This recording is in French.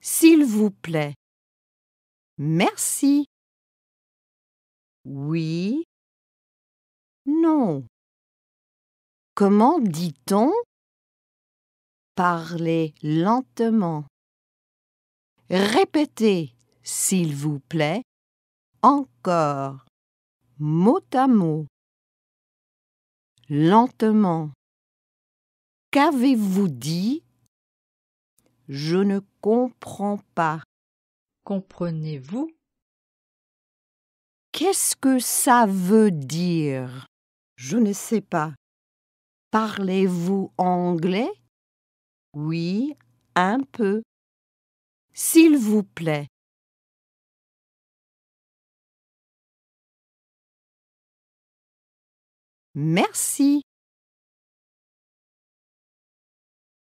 S'il vous plaît. Merci. Oui. Non. Comment dit-on Parlez lentement. Répétez, s'il vous plaît, encore, mot à mot. Lentement. Qu'avez-vous dit je ne comprends pas. Comprenez-vous Qu'est-ce que ça veut dire Je ne sais pas. Parlez-vous anglais Oui, un peu. S'il vous plaît. Merci.